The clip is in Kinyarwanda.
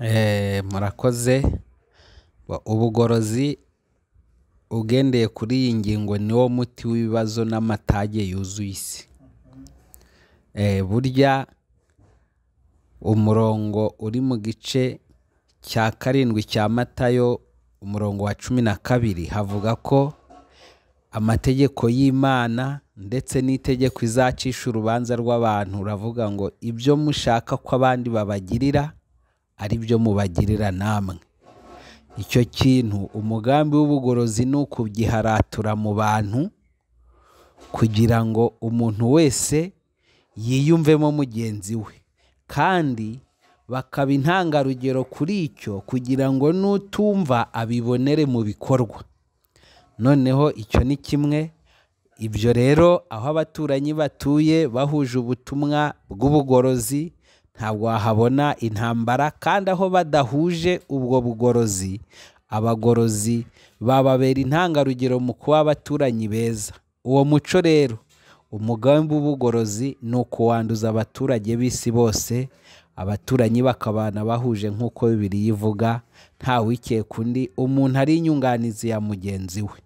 Eh, murakoze ubugorozi ugendeye kuri iyi ngingo wo muti w'ibibazo n'amatage yuzuye isi eh, burya umurongo uri mu gice cya karindwi cya matayo umurongo wa cumi na kabiri havuga ko amategeko y'imana ndetse n'itegeko izacisha urubanza rw'abantu uravuga ngo ibyo mushaka ko abandi babagirira ari byo mubagirira namwe icyo kintu umugambi w'ubugorozi ni ukugiharatura mu bantu kugira ngo umuntu wese yiyumvemo mugenzi we kandi bakaba intangarugero kuri icyo kugira ngo n'utumva abibonere mu bikorwa noneho icyo ni kimwe ibyo rero aho abaturanyi batuye bahuje ubutumwa bw'ubugorozi ntabwo wahabona intambara kandi aho badahuje ubwo bugorozi abagorozi bababera intangarugero mu kuba abaturanyi beza uwo muco rero umugambi w'ubugorozi ni ukuwanduza abaturage b'isi bose abaturanyi bakabana bahuje nk'uko bibiri yivuga nta wikeka undi umuntu ari inyunganizi ya mugenzi we